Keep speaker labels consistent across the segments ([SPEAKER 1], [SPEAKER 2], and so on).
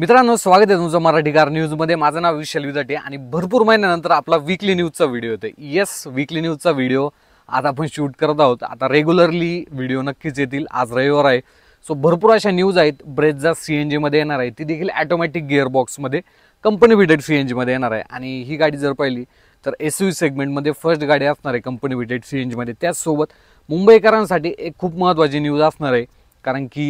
[SPEAKER 1] मित्रांनो स्वागत आहे तुमचं मराठीगार न्यूजमध्ये माझं नाव विशाल विदटे आणि भरपूर महिन्यानंतर आपला वीकली न्यूजचा व्हिडिओ येतो येस वीकली न्यूजचा व्हिडिओ आज आपण शूट करत आहोत आता रेग्युलरली व्हिडिओ नक्कीच येतील आज रविवार आहे सो भरपूर अशा न्यूज आहेत ब्रेजचा सी एन जीमध्ये येणार आहे ती देखील ॲटोमॅटिक गिअरबॉक्समध्ये कंपनी विटेड सी एन जीमध्ये येणार आहे आणि ही गाडी जर पाहिली तर एस यू सेगमेंटमध्ये फर्स्ट गाडी असणार आहे कंपनी विटेड सी एन जीमध्ये त्याचसोबत मुंबईकरांसाठी एक खूप महत्त्वाची न्यूज असणार आहे कारण की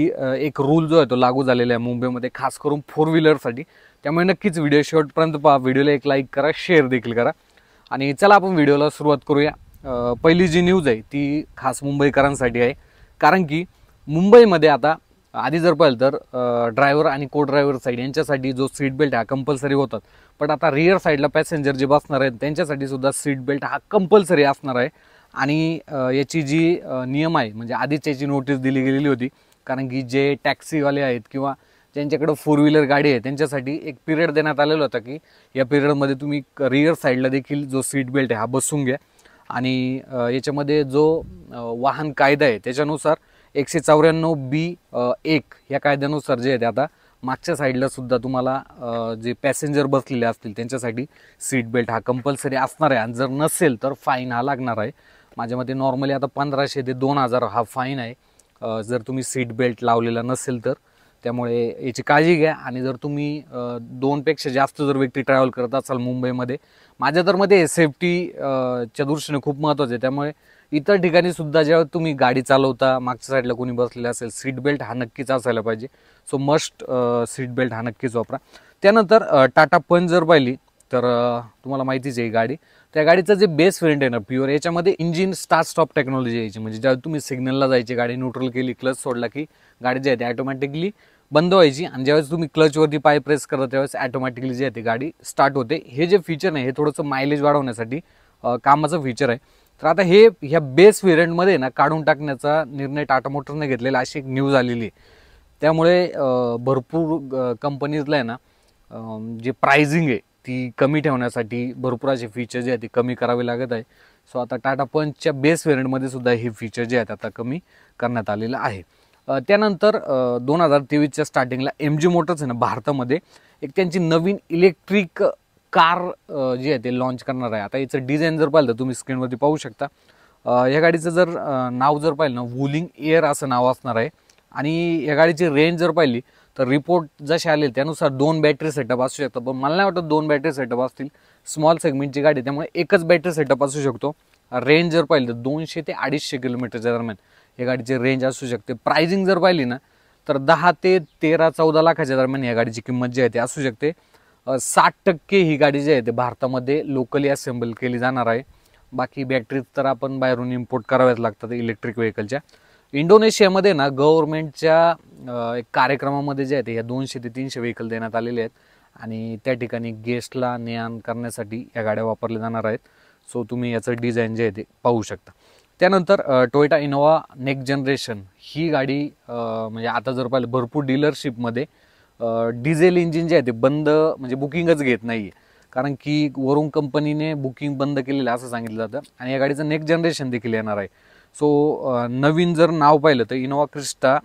[SPEAKER 1] एक रूल जो आहे तो लागू झालेला आहे मुंबईमध्ये खास करून फोर व्हीलरसाठी त्यामुळे नक्कीच व्हिडिओ शेवटपर्यंत पहा व्हिडिओला एक लाईक करा शेअर देखील करा आणि चला आपण व्हिडिओला सुरुवात करूया पहिली जी न्यूज आहे ती खास मुंबईकरांसाठी आहे कारण की मुंबईमध्ये आता आधी जर पाहिलं तर ड्रायव्हर आणि को ड्रायव्हर साईड यांच्यासाठी जो सीट बेल्ट हा कंपल्सरी होतात पण आता रिअर साईडला पॅसेंजर जे बसणार आहेत त्यांच्यासाठी सुद्धा सीट बेल्ट हा कंपल्सरी असणार आहे आणि याची जी नियम आहे म्हणजे आधीच याची नोटीस दिली गेलेली होती कारण की जे टॅक्सीवाले आहेत किंवा ज्यांच्याकडं फोर व्हीलर गाडी आहे त्यांच्यासाठी एक पिरियड देण्यात आलेला होता की या पिरियडमध्ये तुम्ही रिअर साईडला देखील जो सीट बेल्ट आहे हा बसून घ्या आणि याच्यामध्ये जो वाहन कायदा आहे त्याच्यानुसार एकशे चौऱ्याण्णव बी एक या कायद्यानुसार जे आहे ते आता मागच्या साईडला सुद्धा तुम्हाला जे पॅसेंजर बसलेले असतील त्यांच्यासाठी सीट बेल्ट हा कंपल्सरी असणार आहे आणि जर नसेल तर फाईन हा लागणार आहे माझ्या मते नॉर्मली आता पंधराशे ते दोन हजार हा फाईन आहे जर तुम्ही सीट बेल्ट लावलेला नसेल तर त्यामुळे याची काळजी घ्या आणि जर तुम्ही दोनपेक्षा जास्त जर व्यक्ती ट्रॅव्हल करत असाल मुंबईमध्ये माझ्या तर मध्ये सेफ्टीच्या दृष्टीने खूप महत्त्वाचं आहे त्यामुळे इतर ठिकाणी सुद्धा जेव्हा तुम्ही गाडी चालवता मागच्या साईडला कोणी बसलेलं असेल सीट बेल्ट हा नक्कीच असायला पाहिजे सो मस्ट सीट बेल्ट हा नक्कीच वापरा त्यानंतर टाटा पंच जर पाहिली तर तुम्हाला माहितीच आहे गाडी त्या गाडीचं जे बेस फ्रेंड आहे ना प्युअर याच्यामध्ये इंजिन स्टार्ट स्टॉप टेक्नॉलॉजी यायची म्हणजे ज्यावेळी तुम्ही सिग्नलला जायची गाडी न्यूट्रल केली क्लच सोडला की गाडी जी आहे ती ॲटोमॅटिकली बंद व्हायची आणि ज्यावेळेस तुम्ही क्लचवरती पाय प्रेस करता त्यावेळेस ॲटोमॅटिकली जी आहे ती गाडी स्टार्ट होते हे जे फीचर आहे हे थोडंसं मायलेज वाढवण्यासाठी कामाचं फीचर आहे तर आता हे ह्या बेस व्हेरियंटमध्ये ना काढून टाकण्याचा निर्णय टाटा मोटरने घेतलेला अशी एक न्यूज आलेली आहे त्यामुळे भरपूर कंपनीजला आहे ना जे प्रायझिंग आहे ती कमी ठेवण्यासाठी भरपूर असे फीचर जे आहेत ते कमी करावे लागत आहे सो आता टाटा पंचच्या बेस व्हेरियंटमध्ये सुद्धा हे फीचर जे आहेत आता कमी करण्यात आलेलं आहे त्यानंतर दोन हजार तेवीसच्या स्टार्टिंगला एम जी मोटर्स आहे ना भारतामध्ये एक त्यांची नवीन इलेक्ट्रिक कार जी आहे ते लॉन्च करणार आहे आता याचं डिझाईन जर पाहिलं तर तुम्ही स्क्रीनवरती पाहू शकता या गाडीचं जर नाव जर पाहिलं ना वुलिंग एअर असं नाव असणार आहे आणि या गाडीची रेंज जर पाहिली तर रिपोर्ट जसे आले त्यानुसार दोन बॅटरी सेटअप असू शकतात पण मला नाही वाटत दोन बॅटरी सेटअप असतील स्मॉल सेगमेंटची गाडी त्यामुळे एकच बॅटरी सेटअप असू शकतो रेंज जर पाहिली तर दोनशे ते अडीचशे किलोमीटरच्या दरम्यान या गाडीची रेंज असू शकते प्रायझिंग जर पाहिली ना तर दहा ते तेरा चौदा लाखाच्या दरम्यान या गाडीची किंमत जी आहे ती असू शकते साठ टक्के ही गाडी जी आहे ती भारतामध्ये लोकली असेंबल केली जाणार आहे बाकी बॅटरी तर आपण बाहेरून इम्पोर्ट कराव्याच लागतात इलेक्ट्रिक व्हेकलच्या इंडोनेशियामध्ये ना गव्हर्नमेंटच्या एक कार्यक्रमामध्ये जे आहे ते ह्या दोनशे ते तीनशे व्हेकल देण्यात आलेले आहेत आणि त्या ठिकाणी गेस्टला ने आण करण्यासाठी या गाड्या वापरल्या जाणार आहेत सो तुम्ही याचं डिझाईन जे आहे ते पाहू शकता त्यानंतर टोयोटा इनोवा नेक्स्ट जनरेशन ही गाडी म्हणजे आता जर पाहिलं भरपूर डीलरशिपमध्ये डिझेल इंजिन जे आहे ते बंद म्हणजे बुकिंगच घेत नाही आहे कारण की वरून कंपनीने बुकिंग बंद केलेलं असं सांगितलं जातं आणि या गाडीचं नेक्स्ट जनरेशन देखील येणार आहे सो नवीन जर नाव पाहिलं तर इनोवा क्रिस्टा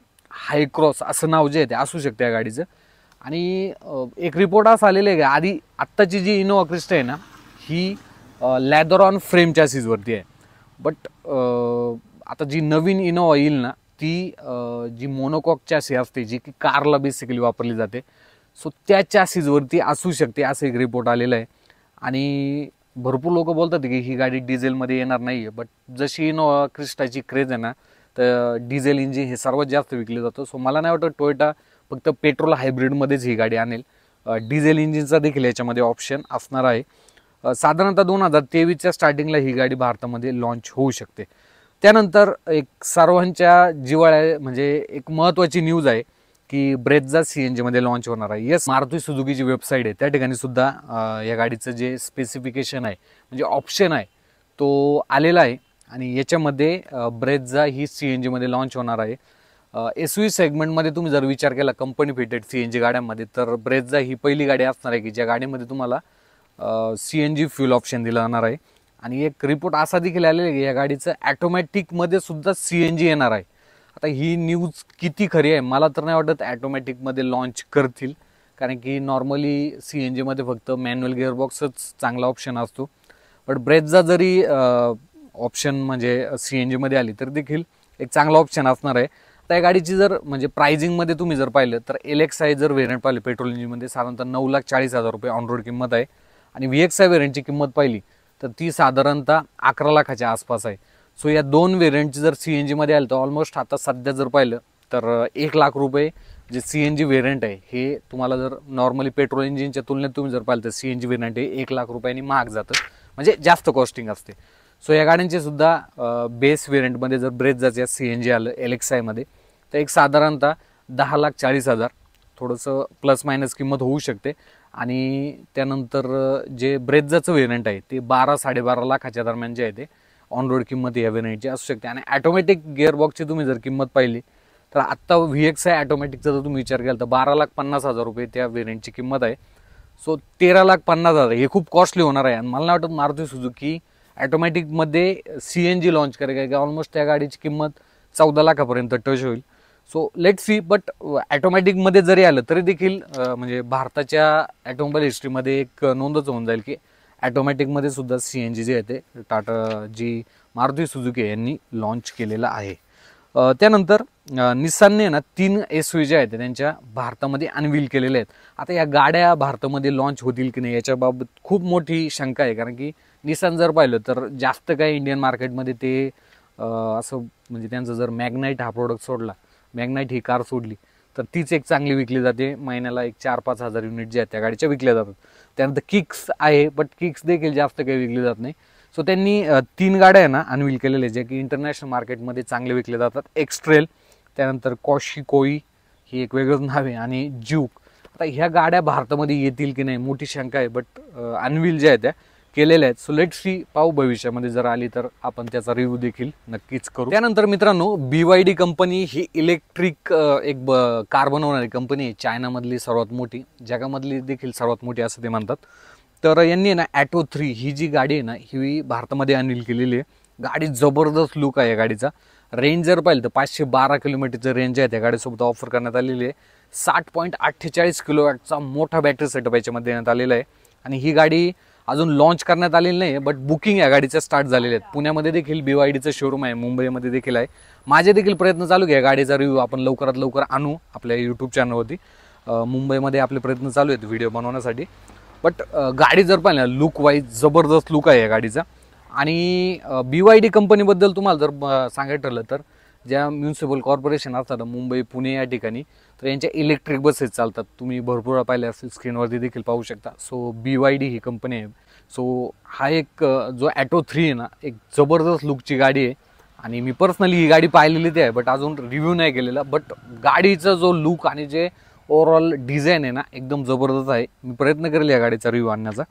[SPEAKER 1] हायक्रॉस असं नाव जे आहे ते असू शकते या गाडीचं आणि एक रिपोर्ट असा आलेला आहे का आधी आत्ताची जी इनोवा क्रिस्टा आहे ना ही लॅदर ऑन सीजवरती सीजवरती आहे बट आता जी नवीन इनोवा येईल ना ती जी मोनोकॉकच्या सी असते जी की कारला बेसिकली वापरली जाते सो त्या चॅसीजवरती असू शकते असं एक रिपोर्ट आलेला आहे आणि भरपूर लोक बोलतात की ही गाडी डिझेलमध्ये येणार नाही आहे बट जशी इनोवा क्रिस्टाची क्रेज आहे ना तर डिझेल इंजिन हे सर्वात जास्त विकले जातं सो मला नाही वाटत टोयटा फक्त पेट्रोल हायब्रिडमध्येच ही गाडी आणेल डिझेल इंजिनचा देखील याच्यामध्ये ऑप्शन असणार आहे साधारणतः दोन हजार तेवीसच्या स्टार्टिंगला ही गाडी भारतामध्ये लॉन्च होऊ शकते त्यानंतर एक सर्वांच्या जिवाळ्या म्हणजे एक महत्त्वाची न्यूज आहे की ब्रेझा एन मध्ये लॉन्च होणार आहे येस मारुती सुझुकीची वेबसाईट आहे त्या ठिकाणी सुद्धा या गाडीचं जे स्पेसिफिकेशन आहे म्हणजे ऑप्शन आहे तो आलेला आहे आणि याच्यामध्ये ब्रेझा ही सी एन जीमध्ये लॉन्च होणार आहे एस व्ही सेगमेंटमध्ये तुम्ही जर विचार केला company fitted C N G गाड्यांमध्ये तर ब्रेझा ही पहिली गाडी असणार आहे की ज्या गाडीमध्ये तुम्हाला C N G fuel option दिलं जाणार आहे आणि एक रिपोर्ट असा देखील आलेला आहे की या गाडीचं ॲटोमॅटिकमध्ये सुद्धा सी एन जी येणार आहे आता ही न्यूज किती खरी आहे मला तर नाही वाटत ॲटोमॅटिकमध्ये लॉन्च करतील कारण की नॉर्मली सी एन जीमध्ये फक्त मॅन्युअल गिअरबॉक्सच चांगला ऑप्शन असतो बट ब्रेथचा जरी ऑप्शन म्हणजे सी एन जीमध्ये आली तर देखील एक चांगला ऑप्शन असणार आहे त्या गाडीची जर म्हणजे प्रायझिंगमध्ये तुम्ही जर पाहिलं तर एल एक्स आय जर व्हेरियंट पाहिलं पेट्रोल इंजिनमध्ये साधारणतः नऊ लाख चाळीस हजार रुपये ऑन रोड किंमत आहे आणि व्ही एक्स आय व्हेरियंटची किंमत पाहिली तर ती साधारणतः अकरा लाखाच्या आसपास आहे सो या दोन वेरियंटची जर सी एन जीमध्ये आलं तर ऑलमोस्ट आता सध्या जर पाहिलं तर एक लाख रुपये जे सी एन जी वेरियंट आहे हे तुम्हाला जर नॉर्मली पेट्रोल इंजिनच्या तुलनेत तुम्ही जर पाहिलं तर सी एन जी व्हेरियंट हे एक लाख रुपयांनी महाग जातं म्हणजे जास्त कॉस्टिंग असते सो या गाड्यांचे सुद्धा बेस वेरियंटमध्ये जर जायचं या सी एन जी आलं एलेक्सायमध्ये तर एक साधारणतः दहा लाख चाळीस हजार थोडंसं प्लस मायनस किंमत होऊ शकते आणि त्यानंतर जे ब्रेजाचं व्हेरियंट आहे ते बारा साडेबारा लाखाच्या दरम्यान जे आहे ते ऑन रोड किंमत या वेरियंटची असू शकते आणि ॲटोमॅटिक गिअरबॉक्सची तुम्ही जर किंमत पाहिली तर आत्ता व्ही एक्स आहे ॲटोमॅटिकचा जर तुम्ही विचार केला तर बारा लाख पन्नास हजार रुपये त्या व्हेरियंटची किंमत आहे सो तेरा लाख पन्नास हजार हे खूप कॉस्टली होणार आहे आणि मला नाही वाटत मारुती सुझुकी ॲटोमॅटिकमध्ये सी एन जी लॉन्च करेल की ऑलमोस्ट त्या गाडीची किंमत चौदा लाखापर्यंत टच होईल सो लेट सी बट ॲटोमॅटिकमध्ये जरी आलं तरी देखील uh, म्हणजे भारताच्या ॲटोमोबाईल हिस्ट्रीमध्ये एक नोंदच होऊन जाईल की ॲटोमॅटिकमध्ये सुद्धा सी एन जी जे आहे ते टाटा जी मारुती सुजुकी यांनी लॉन्च केलेलं आहे त्यानंतर निसानने ना तीन एस वी जे आहेत त्यांच्या भारतामध्ये अनव्हील केलेल्या आहेत आता या गाड्या भारतामध्ये लॉन्च होतील की नाही याच्याबाबत खूप मोठी शंका आहे कारण की निसान जर पाहिलं तर जास्त काही इंडियन मार्केटमध्ये ते असं म्हणजे त्यांचं जर मॅग्नाईट हा प्रोडक्ट सोडला मॅगनाईट ही कार सोडली तर तीच एक चांगली विकली जाते महिन्याला एक चार पाच हजार युनिट जे आहेत त्या गाडीच्या विकल्या जातात त्यानंतर किक्स आहे बट किक्स देखील जास्त काही विकली जात नाही सो त्यांनी तीन गाड्या आहे ना अनविल केलेल्या ज्या की इंटरनॅशनल मार्केटमध्ये चांगले विकले जातात एक्स्ट्रेल त्यानंतर कॉशी ही एक वेगळंच नाव आहे आणि ज्यूक आता ह्या गाड्या भारतामध्ये येतील की नाही मोठी शंका आहे बट अनविल ज्या आहेत त्या केलेल्या आहेत सो लेट सी पाव भविष्यामध्ये जर आली तर आपण त्याचा रिव्ह्यू देखील नक्कीच करू त्यानंतर मित्रांनो डी कंपनी ही इलेक्ट्रिक एक कार बनवणारी कंपनी आहे चायनामधली सर्वात मोठी जगामधली देखील सर्वात मोठी असं ते म्हणतात तर यांनी ना ॲटो थ्री ही जी गाडी आहे ना ही भारतामध्ये अनिल केलेली आहे गाडी जबरदस्त लुक आहे या गाडीचा रेंज जर पाहिलं तर पाचशे बारा किलोमीटरचं रेंज आहे त्या गाडीसोबत ऑफर करण्यात आलेली आहे साठ पॉईंट अठ्ठेचाळीस किलोवॅटचा मोठा बॅटरी सेटअप याच्यामध्ये देण्यात आलेला आहे आणि ही गाडी अजून लॉन्च करण्यात आलेलं नाही बट बुकिंग या गाडीचं स्टार्ट झालेले आहेत पुण्यामध्ये देखील बी वाय डीचं शोरूम आहे मुंबईमध्ये देखील आहे माझे देखील प्रयत्न चालू घ्या गाडीचा रिव्ह्यू आपण लवकरात लवकर आणू आपल्या यूट्यूब चॅनलवरती मुंबईमध्ये आपले प्रयत्न चालू आहेत व्हिडिओ बनवण्यासाठी बट गाडी जर पाहिलं लुक वाईज जबरदस्त लुक आहे या गाडीचा आणि बी वाय डी कंपनीबद्दल तुम्हाला जर सांगायचं ठरलं तर ज्या म्युन्सिपल कॉर्पोरेशन असतात मुंबई पुणे या ठिकाणी तर यांच्या इलेक्ट्रिक बसेस चालतात तुम्ही भरपूर पाहिले असेल स्क्रीनवरती देखील पाहू शकता सो बी वाय डी ही कंपनी आहे सो हा एक जो ॲटो थ्री आहे ना एक जबरदस्त लुकची गाडी आहे आणि मी पर्सनली ही गाडी पाहिलेली ती आहे बट अजून रिव्ह्यू नाही केलेला बट गाडीचा जो लुक आणि जे ओव्हरऑल डिझाईन आहे ना एकदम जबरदस्त आहे मी प्रयत्न करेल या गाडीचा रिव्ह्यू आणण्याचा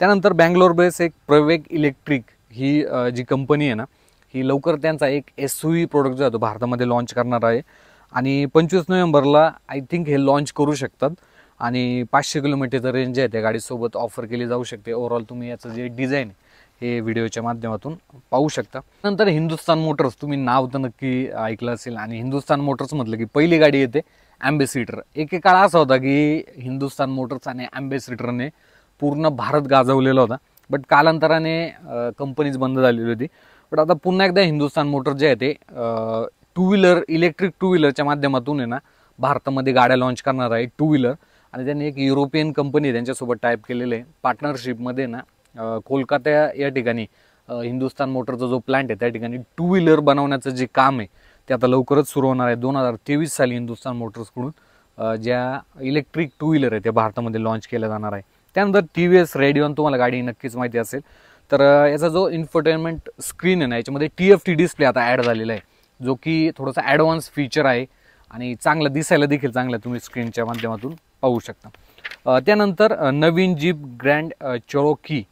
[SPEAKER 1] त्यानंतर बँगलोर बेस एक प्रवेग इलेक्ट्रिक ही जी कंपनी आहे ना ही लवकर त्यांचा एक एस यू प्रोडक्ट जो आहे तो भारतामध्ये लॉन्च करणार आहे आणि पंचवीस नोव्हेंबरला आय थिंक हे लॉन्च करू शकतात आणि पाचशे किलोमीटरचं रेंज आहे त्या गाडीसोबत ऑफर केली जाऊ शकते ओव्हरऑल तुम्ही याचं जे डिझाईन हे व्हिडिओच्या माध्यमातून पाहू शकता नंतर हिंदुस्तान मोटर्स तुम्ही नाव तर नक्की ऐकलं असेल आणि हिंदुस्तान मोटर्स म्हटलं की पहिली गाडी येते एक एक काळ असा होता की हिंदुस्तान मोटर्स आणि ॲम्बेसिडरने पूर्ण भारत गाजवलेला होता बट कालांतराने कंपनीज बंद झालेली होती बट आता पुन्हा एकदा हिंदुस्थान मोटर जे आहे ते टू व्हीलर इलेक्ट्रिक टू व्हीलरच्या माध्यमातून आहे ना भारतामध्ये गाड्या लॉन्च करणार आहे टू व्हीलर आणि त्यांनी एक युरोपियन कंपनी त्यांच्यासोबत टाईप केलेले आहे पार्टनरशिपमध्ये ना कोलकाता या ठिकाणी हिंदुस्तान मोटरचा जो प्लांट आहे त्या ठिकाणी टू व्हीलर बनवण्याचं जे काम आहे ते आता लवकरच सुरू होणार आहे दोन हजार तेवीस साली हिंदुस्तान मोटर्सकडून ज्या इलेक्ट्रिक टू व्हीलर आहे त्या भारतामध्ये लॉन्च केल्या जाणार आहे त्यानंतर टी व्ही एस रेडिओन तुम्हाला गाडी नक्कीच माहिती असेल तर याचा जो इन्फर्टेनमेंट स्क्रीन आहे ना याच्यामध्ये टी एफ टी डिस्प्ले आता ॲड झालेला आहे जो की थोडासा ॲडव्हान्स फीचर आहे आणि चांगलं दिसायला देखील चांगला तुम्ही स्क्रीनच्या माध्यमातून पाहू शकता त्यानंतर नवीन जीप ग्रँड चोरोकी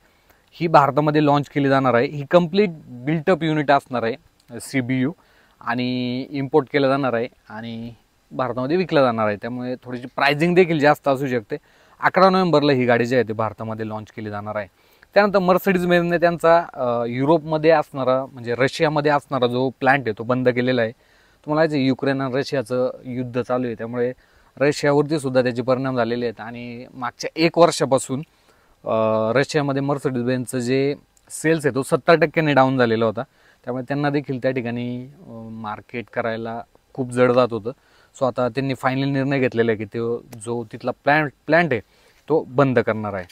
[SPEAKER 1] ही भारतामध्ये लॉन्च केली जाणार आहे ही कम्प्लीट बिल्टअप युनिट असणार आहे सी बी यू आणि इम्पोर्ट केलं जाणार आहे आणि भारतामध्ये विकलं जाणार आहे त्यामुळे थोडीशी प्रायझिंग देखील जास्त असू शकते अकरा नोव्हेंबरला ही गाडी जी आहे ती भारतामध्ये लॉन्च केली जाणार आहे त्यानंतर मर्सडीज मेनने त्यांचा युरोपमध्ये असणारा म्हणजे रशियामध्ये असणारा जो प्लांट आहे तो बंद केलेला आहे तुम्हाला जे युक्रेन आणि रशियाचं युद्ध चालू आहे त्यामुळे रशियावरती सुद्धा त्याचे परिणाम झालेले आहेत आणि मागच्या एक वर्षापासून रशियामध्ये मर्सडीज बेनचं जे सेल्स आहे तो सत्तर टक्क्यांनी डाऊन झालेला होता त्यामुळे त्यांना देखील त्या ठिकाणी मार्केट करायला खूप जड जात होतं सो आता त्यांनी फायनल निर्णय घेतलेला आहे की तो जो तिथला प्लॅन प्लॅन्ट आहे तो बंद करणार आहे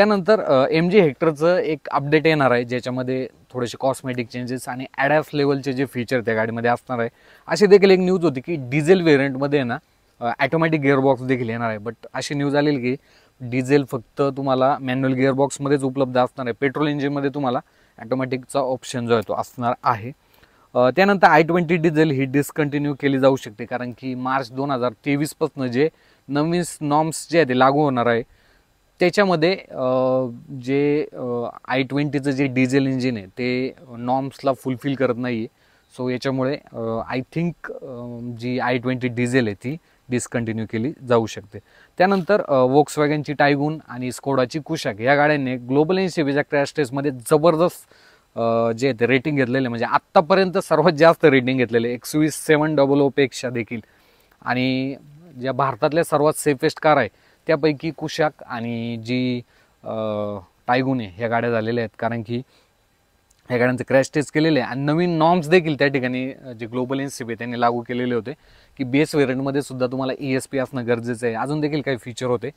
[SPEAKER 1] त्यानंतर एम जी हेक्टरचं एक अपडेट येणार आहे ज्याच्यामध्ये थोडेसे कॉस्मेटिक चेंजेस आणि ॲडॅफ लेवलचे जे फीचर त्या गाडीमध्ये असणार आहे अशी देखील एक न्यूज होती की डिझेल व्हेरियंटमध्ये ना ॲटोमॅटिक गिअरबॉक्स देखील येणार आहे बट अशी न्यूज आलेली की डिझेल फक्त तुम्हाला मॅन्युअल गिअरबॉक्समध्येच उपलब्ध असणार आहे पेट्रोल इंजिनमध्ये तुम्हाला ॲटोमॅटिकचा ऑप्शन जो आहे तो असणार आहे त्यानंतर आय ट्वेंटी डिझेल ही डिस्कंटिन्यू केली जाऊ शकते कारण की मार्च दोन हजार तेवीसपासून जे नवीन नॉर्म्स जे आहे ते लागू होणार आहे त्याच्यामध्ये जे आय ट्वेंटीचं जे डिझेल इंजिन आहे ते नॉर्म्सला फुलफिल करत नाही आहे सो याच्यामुळे आय थिंक जी आय ट्वेंटी डिझेल आहे ती डिस्कंटिन्यू केली जाऊ शकते त्यानंतर वॉक्सवॅगनची टायगून आणि स्कोडाची कुशाक या गाड्यांनी ग्लोबल एनसीबीच्या क्रॅश टेस्टमध्ये जबरदस्त जे आहे ते रेटिंग घेतलेले म्हणजे आत्तापर्यंत सर्वात जास्त रेटिंग घेतलेले एकवीस सेवन डबल ओपेक्षा देखील आणि ज्या भारतातल्या सर्वात सेफेस्ट कार आहे त्यापैकी कुशाक आणि जी टायगुने ह्या गाड्या झालेल्या आहेत कारण की ह्या गाड्यांचे क्रॅश टेस्ट केलेले आहे आणि नवीन नॉर्म्स देखील त्या ठिकाणी जे ग्लोबल एनसीप आहे त्यांनी लागू केलेले होते की बेस वेरियंटमध्ये सुद्धा तुम्हाला ई एस पी असणं गरजेचं आहे अजून देखील काही फीचर होते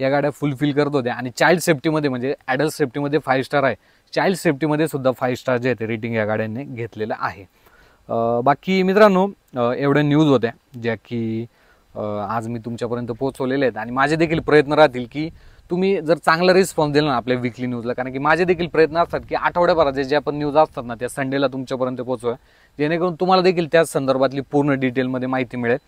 [SPEAKER 1] या गाड्या फुलफिल करत होत्या आणि चाइल्ड सेफ्टीमध्ये म्हणजे ॲडल्ट सेफ्टीमध्ये फाईव्ह स्टार आहे चाइल्ड सेफ्टीमध्ये सुद्धा फाईव्ह स्टार जे आहे रेटिंग या गाड्यांनी घेतलेलं आहे बाकी मित्रांनो एवढ्या न्यूज होत्या ज्या की आज मी तुमच्यापर्यंत पोहोचवलेले आहेत आणि माझे देखील प्रयत्न राहतील की तुम्ही जर चांगला रिस्पॉन्स दिला ना आपल्या विकली न्यूजला कारण की माझे देखील प्रयत्न असतात की आठवड्याभराचे ज्या पण न्यूज असतात ना त्या संडेला तुमच्यापर्यंत पोहोचवा जेणेकरून तुम्हाला देखील त्या संदर्भातली पूर्ण डिटेलमध्ये माहिती मिळेल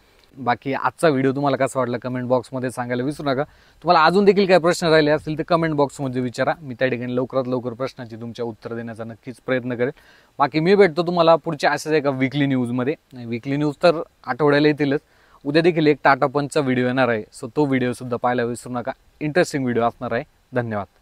[SPEAKER 1] बाकी आजचा व्हिडिओ तुम्हाला कसा वाटला कमेंट बॉक्समध्ये सांगायला विसरू नका तुम्हाला अजून देखील काही प्रश्न राहिले असतील तर कमेंट बॉक्समध्ये विचारा मी त्या ठिकाणी लवकरात लवकर प्रश्नाची तुमच्या उत्तर देण्याचा नक्कीच प्रयत्न करेल बाकी मी भेटतो तुम्हाला पुढच्या अशाच एका विकली न्यूजमध्ये विकली न्यूज तर आठवड्याला येतीलच उद्या देखील एक टाटा पंचा व्हिडिओ येणार आहे सो तो व्हिडिओसुद्धा पाहायला विसरू नका इंटरेस्टिंग व्हिडिओ असणार आहे धन्यवाद